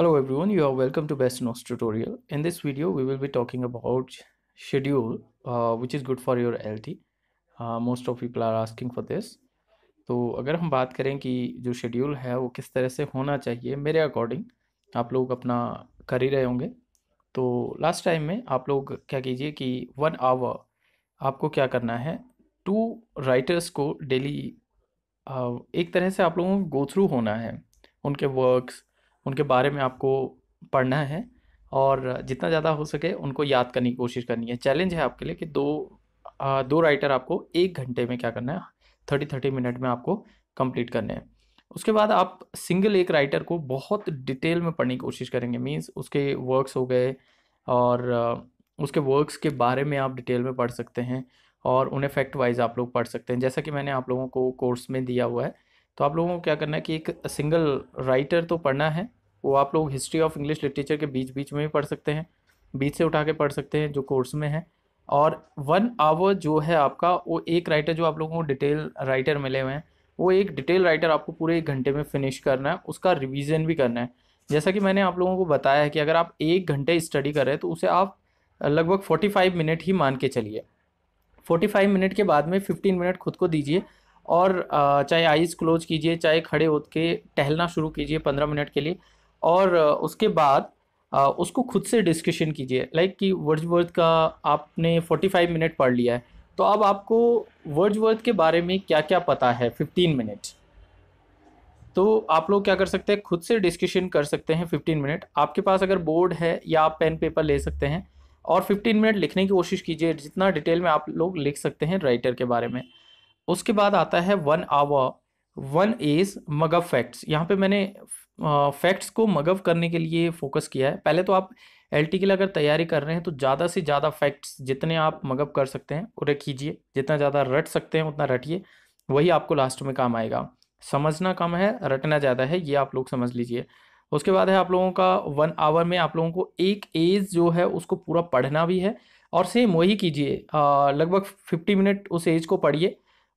Hello everyone, you are welcome to Best Notes tutorial. In this video, we will be talking about schedule, uh, which is good for your LT. Uh, most of people are asking for this. तो अगर हम बात करें कि जो schedule है वो किस तरह से होना चाहिए मेरे अकॉर्डिंग आप लोग अपना कर ही रहे होंगे तो लास्ट टाइम में आप लोग क्या कीजिए कि वन आवर आपको क्या करना है टू राइटर्स को डेली एक तरह से आप लोगों को गो थ्रू होना है उनके वर्क्स उनके बारे में आपको पढ़ना है और जितना ज़्यादा हो सके उनको याद करने की कोशिश करनी है चैलेंज है आपके लिए कि दो आ, दो राइटर आपको एक घंटे में क्या करना है थर्टी थर्टी मिनट में आपको कंप्लीट करने हैं उसके बाद आप सिंगल एक राइटर को बहुत डिटेल में पढ़ने की कोशिश करेंगे मीन्स उसके वर्क्स हो गए और उसके वर्क्स के बारे में आप डिटेल में पढ़ सकते हैं और उन्हें फैक्ट वाइज आप लोग पढ़ सकते हैं जैसा कि मैंने आप लोगों को कोर्स में दिया हुआ है तो आप लोगों को क्या करना है कि एक सिंगल राइटर तो पढ़ना है वो आप लोग हिस्ट्री ऑफ इंग्लिश लिटरेचर के बीच बीच में भी पढ़ सकते हैं बीच से उठा के पढ़ सकते हैं जो कोर्स में है और वन आवर जो है आपका वो एक राइटर जो आप लोगों को डिटेल राइटर मिले हुए हैं वो एक डिटेल राइटर आपको पूरे एक घंटे में फिनिश करना है उसका रिविज़न भी करना है जैसा कि मैंने आप लोगों को बताया है कि अगर आप एक घंटे स्टडी कर रहे हैं तो उसे आप लगभग फोर्टी मिनट ही मान के चलिए फोर्टी मिनट के बाद में फ़िफ़्टीन मिनट खुद को दीजिए और चाहे आइज़ क्लोज कीजिए चाहे खड़े हो के टहलना शुरू कीजिए पंद्रह मिनट के लिए और उसके बाद उसको खुद से डिस्कशन कीजिए लाइक कि वर्ड्सवर्थ का आपने फाइव मिनट पढ़ लिया है तो अब आपको वर्ड्सवर्थ के बारे में क्या क्या पता है फिफ्टीन मिनट तो आप लोग क्या कर सकते हैं खुद से डिस्कशन कर सकते हैं फिफ्टीन मिनट आपके पास अगर बोर्ड है या आप पेन पेपर ले सकते हैं और फिफ्टीन मिनट लिखने की कोशिश कीजिए जितना डिटेल में आप लोग लिख सकते हैं राइटर के बारे में उसके बाद आता है वन आवर वन इज मगव फैक्ट्स यहाँ पे मैंने फैक्ट्स को मगव करने के लिए फोकस किया है पहले तो आप एल टी की अगर तैयारी कर रहे हैं तो ज़्यादा से ज़्यादा फैक्ट्स जितने आप मगव कर सकते हैं वो कीजिए जितना ज़्यादा रट सकते हैं उतना रटिए वही आपको लास्ट में काम आएगा समझना कम है रटना ज़्यादा है ये आप लोग समझ लीजिए उसके बाद है आप लोगों का वन आवर में आप लोगों को एक एज जो है उसको पूरा पढ़ना भी है और सेम वही कीजिए लगभग फिफ्टी मिनट उस एज को पढ़िए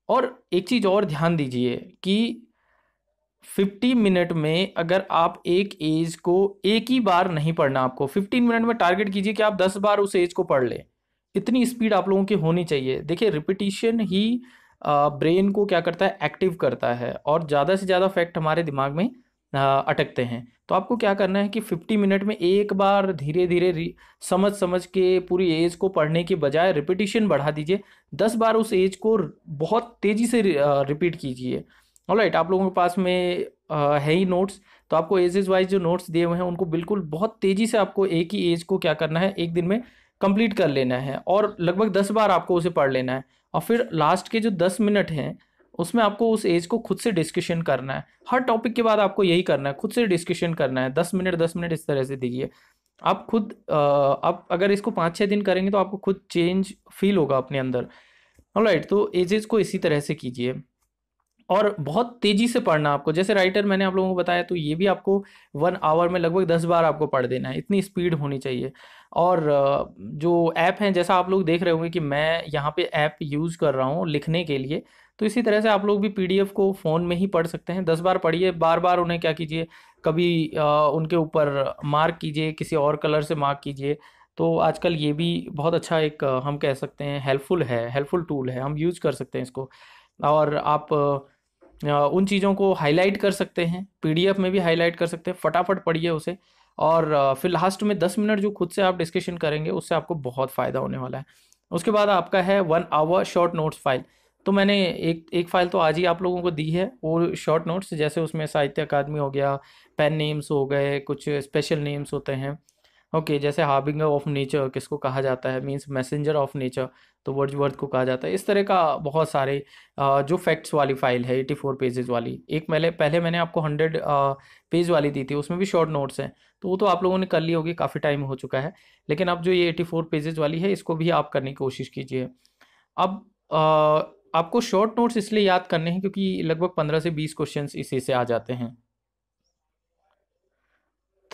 और एक चीज़ और ध्यान दीजिए कि फिफ्टी मिनट में अगर आप एक एज को एक ही बार नहीं पढ़ना आपको फिफ्टीन मिनट में टारगेट कीजिए कि आप दस बार उस एज को पढ़ लें इतनी स्पीड आप लोगों की होनी चाहिए देखिए रिपीटिशन ही ब्रेन को क्या करता है एक्टिव करता है और ज़्यादा से ज़्यादा फैक्ट हमारे दिमाग में अटकते हैं तो आपको क्या करना है कि 50 मिनट में एक बार धीरे धीरे समझ समझ के पूरी एज को पढ़ने के बजाय रिपीटिशन बढ़ा दीजिए दस बार उस एज को बहुत तेज़ी से रिपीट कीजिए राइट आप लोगों के पास में है ही नोट्स तो आपको एजेज वाइज जो नोट्स दिए हुए हैं उनको बिल्कुल बहुत तेज़ी से आपको एक ही एज को क्या करना है एक दिन में कंप्लीट कर लेना है और लगभग दस बार आपको उसे पढ़ लेना है और फिर लास्ट के जो दस मिनट हैं उसमें आपको उस एज को खुद से डिस्कशन करना है हर टॉपिक के बाद आपको यही करना है खुद से डिस्कशन करना है दस मिनट दस मिनट इस तरह से दीजिए आप खुद आप अगर इसको पाँच छः दिन करेंगे तो आपको खुद चेंज फील होगा अपने अंदर राइट तो एजेस को इसी तरह से कीजिए और बहुत तेज़ी से पढ़ना आपको जैसे राइटर मैंने आप लोगों को बताया तो ये भी आपको वन आवर में लगभग दस बार आपको पढ़ देना है इतनी स्पीड होनी चाहिए और जो ऐप हैं जैसा आप लोग देख रहे होंगे कि मैं यहाँ पे ऐप यूज़ कर रहा हूँ लिखने के लिए तो इसी तरह से आप लोग भी पी को फ़ोन में ही पढ़ सकते हैं दस बार पढ़िए बार बार उन्हें क्या कीजिए कभी उनके ऊपर मार्क कीजिए किसी और कलर से मार्क कीजिए तो आजकल ये भी बहुत अच्छा एक हम कह सकते हैं हेल्पफुल है हेल्पफुल टूल है हम यूज कर सकते हैं इसको और आप उन चीज़ों को हाईलाइट कर सकते हैं पीडीएफ में भी हाईलाइट कर सकते हैं फटाफट पढ़िए उसे और फिर लास्ट में दस मिनट जो खुद से आप डिस्कशन करेंगे उससे आपको बहुत फ़ायदा होने वाला है उसके बाद आपका है one hour short notes file तो मैंने एक एक फ़ाइल तो आज ही आप लोगों को दी है वो शॉर्ट नोट्स जैसे उसमें साहित्य अकादमी हो गया पेन नेम्स हो गए कुछ स्पेशल नेम्स होते हैं ओके okay, जैसे हार्बिंगर ऑफ नेचर किसको कहा जाता है मीन्स मैसेंजर ऑफ नेचर तो वर्थ को कहा जाता है इस तरह का बहुत सारे जो फैक्ट्स वाली फाइल है एटी फोर पेजेज वाली एक पहले पहले मैंने आपको हंड्रेड पेज वाली दी थी उसमें भी शॉर्ट नोट्स हैं तो वो तो आप लोगों ने कर ली होगी काफ़ी टाइम हो चुका है लेकिन अब जो ये एटी फोर पेजेज वाली है इसको भी आप करने की कोशिश कीजिए अब आपको शॉर्ट नोट्स इसलिए याद करने हैं क्योंकि लगभग पंद्रह से बीस क्वेश्चन इसी से आ जाते हैं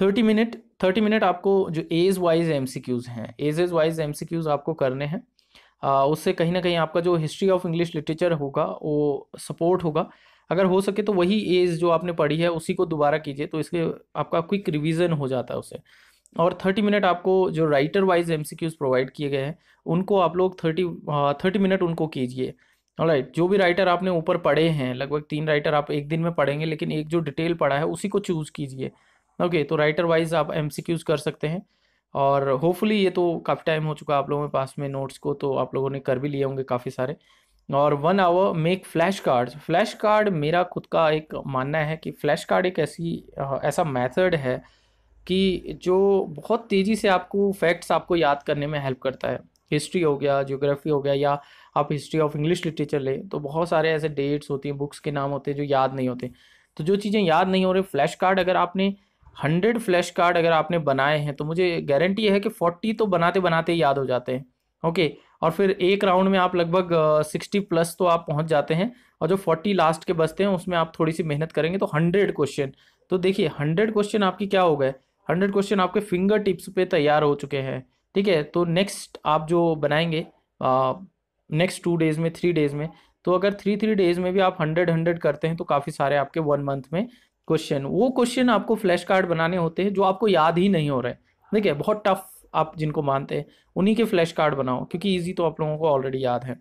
थर्टी मिनट थर्टी मिनट आपको जो एज वाइज एम हैं एजेज वाइज एम आपको करने हैं उससे कहीं ना कहीं आपका जो हिस्ट्री ऑफ इंग्लिश लिटरेचर होगा वो सपोर्ट होगा अगर हो सके तो वही एज जो आपने पढ़ी है उसी को दोबारा कीजिए तो इसलिए आपका क्विक रिवीजन हो जाता है उसे और थर्टी मिनट आपको जो राइटर वाइज एम प्रोवाइड किए गए हैं उनको आप लोग थर्टी थर्टी मिनट उनको कीजिए राइट जो भी राइटर आपने ऊपर पढ़े हैं लगभग तीन राइटर आप एक दिन में पढ़ेंगे लेकिन एक जो डिटेल पढ़ा है उसी को चूज़ कीजिए ओके तो राइटर वाइज आप एम कर सकते हैं और होपफुली ये तो काफ़ी टाइम हो चुका आप लोगों के पास में नोट्स को तो आप लोगों ने कर भी लिए होंगे काफ़ी सारे और one hour make flash card flash card मेरा खुद का एक मानना है कि फ्लैश कार्ड एक ऐसी ऐसा मेथड है कि जो बहुत तेज़ी से आपको फैक्ट्स आपको याद करने में हेल्प करता है हिस्ट्री हो गया ज्योग्राफी हो गया या आप हिस्ट्री ऑफ इंग्लिश लिटरेचर लें तो बहुत सारे ऐसे डेट्स होती हैं बुक्स के नाम होते हैं जो याद नहीं होते तो जो चीज़ें याद नहीं हो रही फ्लैश कार्ड अगर आपने हंड्रेड फ्लैश कार्ड अगर आपने बनाए हैं तो मुझे गारंटी है कि फोर्टी तो बनाते बनाते याद हो जाते हैं ओके और फिर एक राउंड में आप लगभग सिक्सटी प्लस तो आप पहुंच जाते हैं और जो फोर्टी लास्ट के बचते हैं उसमें आप थोड़ी सी मेहनत करेंगे तो हंड्रेड क्वेश्चन तो देखिए हंड्रेड क्वेश्चन आपकी क्या हो गए हंड्रेड क्वेश्चन आपके फिंगर टिप्स पे तैयार हो चुके हैं ठीक है तो नेक्स्ट आप जो बनाएंगे नेक्स्ट टू डेज़ में थ्री डेज़ में तो अगर थ्री थ्री डेज़ में भी आप हंड्रेड हंड्रेड करते हैं तो काफ़ी सारे आपके वन मंथ में क्वेश्चन वो क्वेश्चन आपको फ्लैश कार्ड बनाने होते हैं जो आपको याद ही नहीं हो रहे देखिए बहुत टफ आप जिनको मानते हैं उन्हीं के फ्लैश कार्ड बनाओ क्योंकि ईजी तो आप लोगों को ऑलरेडी याद है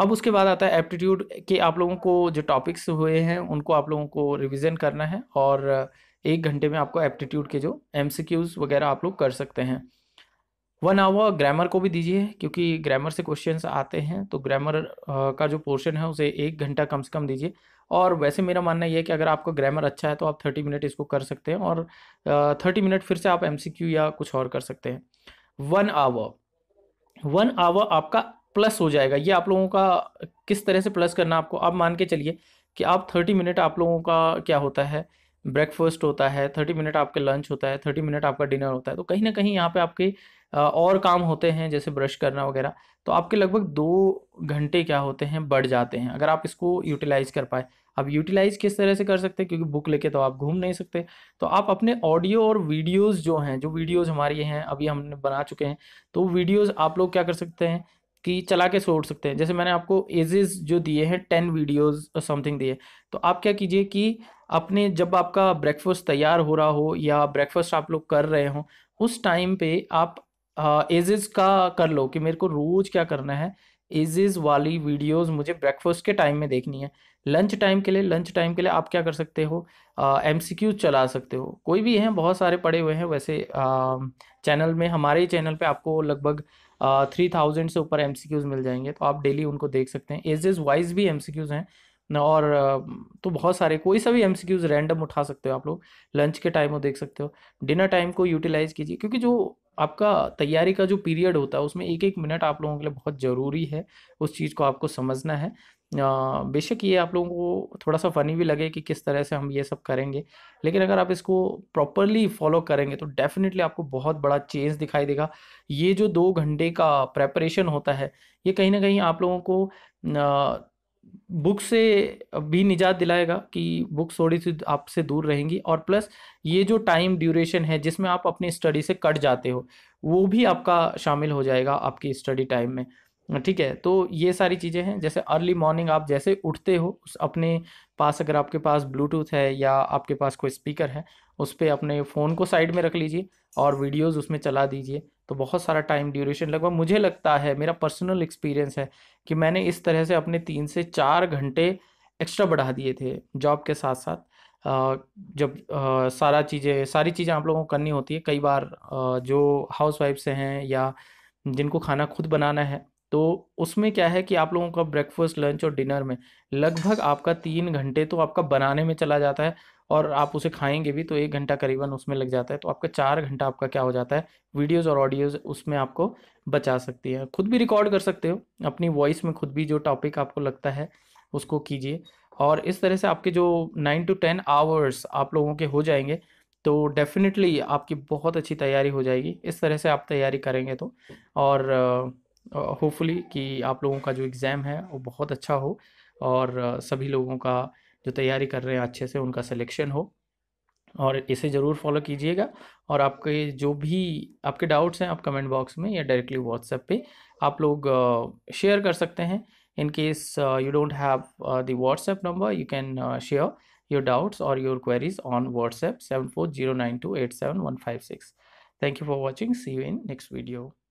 अब उसके बाद आता है एप्टीट्यूड के आप लोगों को जो टॉपिक्स हुए हैं उनको आप लोगों को रिविज़न करना है और एक घंटे में आपको एप्टीट्यूड के जो एम वगैरह आप लोग कर सकते हैं वन आवर ग्रामर को भी दीजिए क्योंकि ग्रामर से क्वेश्चंस आते हैं तो ग्रामर का जो पोर्शन है उसे एक घंटा कम से कम दीजिए और वैसे मेरा मानना यह है कि अगर आपका ग्रामर अच्छा है तो आप थर्टी मिनट इसको कर सकते हैं और थर्टी मिनट फिर से आप एम या कुछ और कर सकते हैं वन आवर वन आवर आपका प्लस हो जाएगा ये आप लोगों का किस तरह से प्लस करना आपको आप मान के चलिए कि आप थर्टी मिनट आप लोगों का क्या होता है ब्रेकफास्ट होता है थर्टी मिनट आपके लंच होता है थर्टी मिनट आपका डिनर होता है तो कहीं ना कहीं यहाँ पे आपकी और काम होते हैं जैसे ब्रश करना वगैरह तो आपके लगभग दो घंटे क्या होते हैं बढ़ जाते हैं अगर आप इसको यूटिलाइज़ कर पाए आप यूटिलाइज़ किस तरह से कर सकते हैं क्योंकि बुक लेके तो आप घूम नहीं सकते तो आप अपने ऑडियो और वीडियोज़ जो हैं जो वीडियोज़ हमारी हैं अभी हमने बना चुके हैं तो वीडियोज़ आप लोग क्या कर सकते हैं कि चला के छोड़ सकते हैं जैसे मैंने आपको एजेस जो दिए हैं टेन वीडियोस समथिंग दिए तो आप क्या कीजिए कि अपने जब आपका ब्रेकफास्ट तैयार हो रहा हो या ब्रेकफास्ट आप लोग कर रहे हो उस टाइम पे आप एजेस हाँ, का कर लो कि मेरे को रोज क्या करना है एजिस वाली वीडियोस मुझे ब्रेकफास्ट के टाइम में देखनी है लंच टाइम के लिए लंच टाइम के लिए आप क्या कर सकते हो एम सी चला सकते हो कोई भी हैं बहुत सारे पड़े हुए हैं वैसे चैनल में हमारे ही चैनल पे आपको लगभग थ्री थाउजेंड से ऊपर एम सी क्यूज़ मिल जाएंगे तो आप डेली उनको देख सकते हैं एजेस वाइज भी एम सी क्यूज़ हैं और तो बहुत सारे कोई सा भी एम रैंडम उठा सकते हो आप लोग लंच के टाइम को देख सकते हो डिनर टाइम को यूटिलाइज़ कीजिए क्योंकि जो आपका तैयारी का जो पीरियड होता है उसमें एक एक मिनट आप लोगों के लिए बहुत ज़रूरी है उस चीज़ को आपको समझना है बेशक ये आप लोगों को थोड़ा सा फ़नी भी लगे कि किस तरह से हम ये सब करेंगे लेकिन अगर आप इसको प्रॉपरली फॉलो करेंगे तो डेफिनेटली आपको बहुत बड़ा चेंज दिखाई देगा ये जो दो घंटे का प्रेपरेशन होता है ये कहीं ना कहीं आप लोगों को बुक से भी निजात दिलाएगा कि बुक थोड़ी सी आपसे दूर रहेंगी और प्लस ये जो टाइम ड्यूरेशन है जिसमें आप अपनी स्टडी से कट जाते हो वो भी आपका शामिल हो जाएगा आपकी स्टडी टाइम में ठीक है तो ये सारी चीज़ें हैं जैसे अर्ली मॉर्निंग आप जैसे उठते हो अपने पास अगर आपके पास ब्लूटूथ है या आपके पास कोई स्पीकर है उस पर अपने फ़ोन को साइड में रख लीजिए और वीडियोज़ उसमें चला दीजिए तो बहुत सारा टाइम ड्यूरेशन लगभग मुझे लगता है मेरा पर्सनल एक्सपीरियंस है कि मैंने इस तरह से अपने तीन से चार घंटे एक्स्ट्रा बढ़ा दिए थे जॉब के साथ साथ जब सारा चीज़ें सारी चीज़ें आप लोगों को करनी होती है कई बार जो हाउस वाइफ्स हैं या जिनको खाना खुद बनाना है तो उसमें क्या है कि आप लोगों का ब्रेकफास्ट लंच और डिनर में लगभग आपका तीन घंटे तो आपका बनाने में चला जाता है और आप उसे खाएंगे भी तो एक घंटा करीबन उसमें लग जाता है तो आपका चार घंटा आपका क्या हो जाता है वीडियोज़ और ऑडियोज़ उसमें आपको बचा सकती है खुद भी रिकॉर्ड कर सकते हो अपनी वॉइस में खुद भी जो टॉपिक आपको लगता है उसको कीजिए और इस तरह से आपके जो नाइन टू टेन आवर्स आप लोगों के हो जाएंगे तो डेफिनेटली आपकी बहुत अच्छी तैयारी हो जाएगी इस तरह से आप तैयारी करेंगे तो और होपफुली uh, कि आप लोगों का जो एग्ज़ाम है वो बहुत अच्छा हो और uh, सभी लोगों का जो तैयारी कर रहे हैं अच्छे से उनका सिलेक्शन हो और इसे ज़रूर फॉलो कीजिएगा और आपके जो भी आपके डाउट्स हैं आप कमेंट बॉक्स में या डायरेक्टली व्हाट्सएप पे आप लोग शेयर कर सकते हैं in case you don't have the WhatsApp number you can share your doubts और your queries on WhatsApp seven four zero nine two eight seven one five six thank you for watching see you in next video